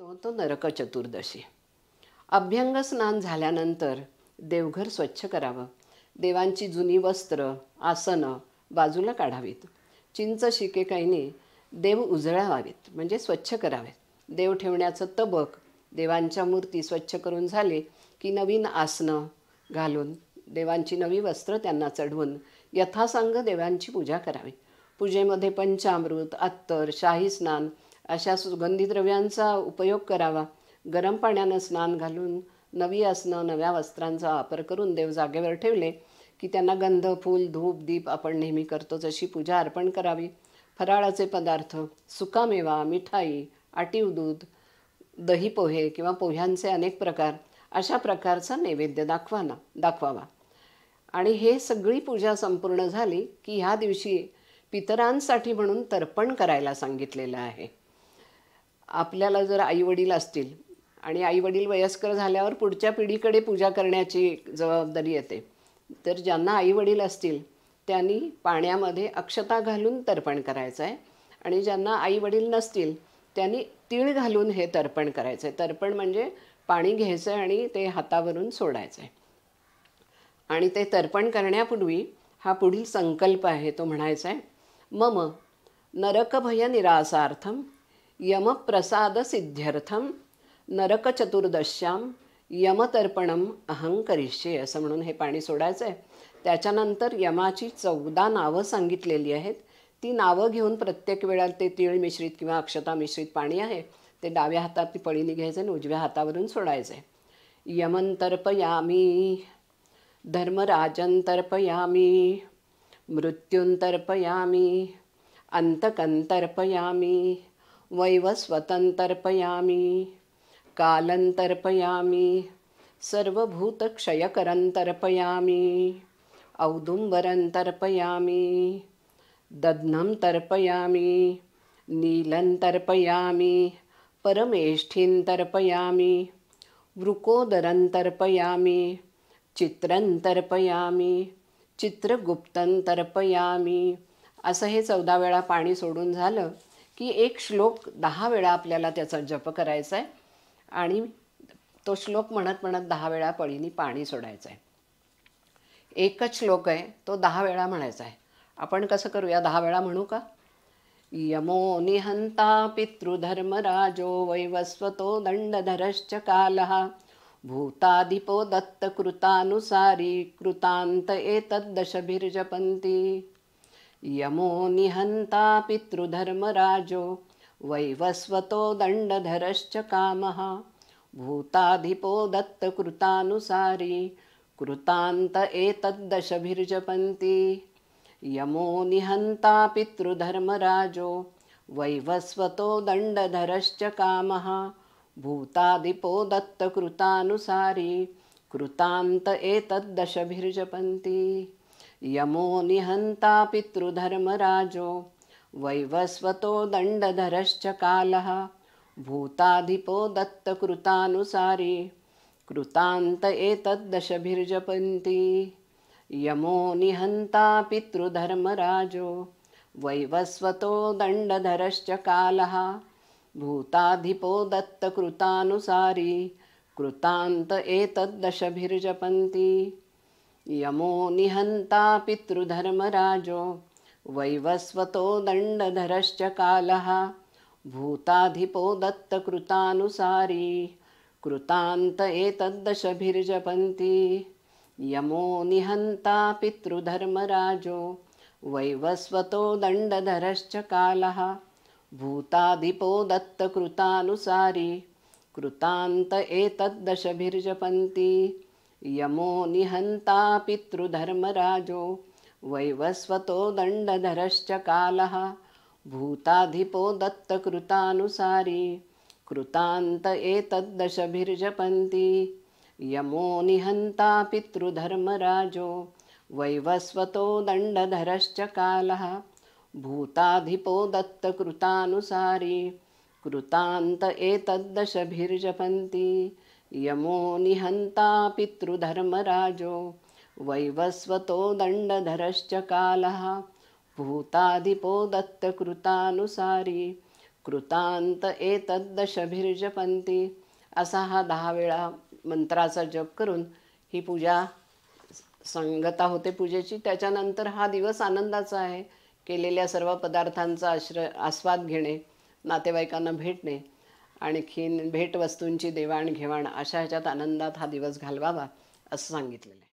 तो तो नरक चतुर्दशी अभ्यंग स्नान झाल्यानंतर देवघर स्वच्छ करावं देवांची जुनी वस्त्र आसनं बाजूला काढावीत चिंच शिकेकाईने देव उजळावावेत म्हणजे स्वच्छ करावेत देव ठेवण्याचं तबक देवांच्या मूर्ती स्वच्छ करून झाले की नवीन आसनं घालून देवांची नवी वस्त्र त्यांना चढवून यथासांग देवांची पूजा करावी पूजेमध्ये पंचामृत अत्तर शाही स्नान अशा सुगंधी द्रव्यांचा उपयोग करावा गरम पाण्यानं स्नान घालून नवी आसनं नव्या वस्त्रांचा वापर करून देव जागेवर ठेवले की त्यांना गंध फूल धूप दीप आपण नेहमी करतो जशी पूजा अर्पण करावी फराळाचे पदार्थ सुकामेवा मिठाई आटीव दूध दही पोहे किंवा पोह्यांचे अनेक प्रकार अशा प्रकारचा नैवेद्य दाखवाना दाखवावा आणि हे सगळी पूजा संपूर्ण झाली की ह्या दिवशी पितरांसाठी म्हणून तर्पण करायला सांगितलेलं आहे आपल्याला जर आईवडील असतील आणि आईवडील वयस्कर झाल्यावर पुढच्या पिढीकडे पूजा करण्याची जबाबदारी येते तर ज्यांना आईवडील असतील त्यांनी पाण्यामध्ये अक्षता घालून तर्पण करायचं आहे आणि ज्यांना आईवडील नसतील त्यांनी तीळ घालून हे तर्पण करायचं आहे तर्पण म्हणजे पाणी घ्यायचं आहे आणि ते हातावरून सोडायचं आहे आणि ते तर्पण करण्यापूर्वी हा पुढील संकल्प आहे तो म्हणायचा आहे मम नरकभय निरासार्थम यमप्रसादसिद्ध्यर्थम नरकचतुर्दश्याम यमतर्पणम अहं करिष्ये असं म्हणून हे पाणी सोडायचं आहे त्याच्यानंतर यमाची चौदा नावं सांगितलेली आहेत ती नावं घेऊन प्रत्येक वेळा ते तिळ मिश्रित किंवा अक्षता मिश्रित पाणी आहे ते डाव्या हातात ती पळीने घ्यायचं आणि उजव्या हातावरून सोडायचं आहे यमंतर्पयामी धर्मराजंतर्पयामी मृत्युंतर्पयामी अंतकंतर्पयामी वैवस्वतंतर्पयामी कालंतर्पयामी सर्वभूतक्षयकरंतर्पयामी औदुंबरंतर्पयामी दध्नं तर्पयामी नीलं परमेष्ठींतर्पयामी परमेष्ठीं चित्रंतर्पयामी वृकोदरं तर्पयामि चित्रं चित्रगुप्तं तर्पयामि असं हे चौदा वेळा पाणी सोडून झालं की एक श्लोक दहा वेळा आपल्याला त्याचा जप करायचा आहे आणि तो श्लोक म्हणत म्हणत दहा वेळा पळीनी पाणी सोडायचं आहे एकच श्लोक आहे तो दहा वेळा म्हणायचा आहे आपण कसं करूया दहा वेळा म्हणू का यमो निहंता पितृधर्मराजो वैवस्वतो दंडधरश्च कालहा भूताधिपो दत्तकृतानुसारी कृतांत एतद्दशभिर्जपंती यमो निहन्ता पितृधर्मराजो वैवस्वतो दण्डधरश्च कामः भूताधिपो दत्तकृतानुसारी कृतान्त एतद्दशभिर्जपन्ति यमो निहन्ता पितृधर्मराजो वैवस्वतो दण्डधरश्च कामः भूतादिपो दत्तकृतानुसारी कृतान्त एतद्दशभिर्जपन्ति यमो निहन्ता पितृधर्मराजो वैवस्वतो दण्डधरश्च कालः भूताधिपो दत्तकृतानुसारी कृतान्त एतद्दशभिर्जपन्ति यमो निहन्ता पितृधर्मराजो वैवस्वतो दण्डधरश्च कालः भूताधिपो दत्तकृतानुसारी कृतान्त एतद्दशभिर्जपन्ति यमो निहन्ता पितृधर्मराजो वैवस्वतो दण्डधरश्च कालः भूताधिपो दत्तकृतानुसारी कृतान्त एतद्दशभिर्जपन्ति यमो निहन्ता पितृधर्मराजो वैवस्वतो दण्डधरश्च कालः भूताधिपो दत्तकृतानुसारी कृतान्त एतद्दशभिर्जपन्ति यमो निहन्ता पितृधर्मराजो वैवस्वतो दण्डधरश्च कालः भूताधिपो दत्तकृतानुसारी कृतान्त एतद्दशभिर्जपन्ति यमो निहन्ता पितृधर्मराजो वैवस्वतो दण्डधरश्च कालः भूताधिपो दत्तकृतानुसारी कृतान्त एतद्दशभिर्जपन्ति यमो निहन्ता पितृधर्मराजो वैवस्वतो दण्डधरश्च कालः भूताधिपो दत्तकृतानुसारी कृतांत एतद्दशभिर्जपंती असा हा दहा वेळा मंत्राचा जप करून ही पूजा संगता होते पूजेची त्याच्यानंतर हा दिवस आनंदाचा आहे केलेल्या सर्व पदार्थांचा आश्र आस्वाद घेणे नातेवाईकांना भेटणे आणखीन भेटवस्तूंची देवाणघेवाण अशा ह्याच्यात आनंदात हा दिवस घालवावा असं सांगितलेलं आहे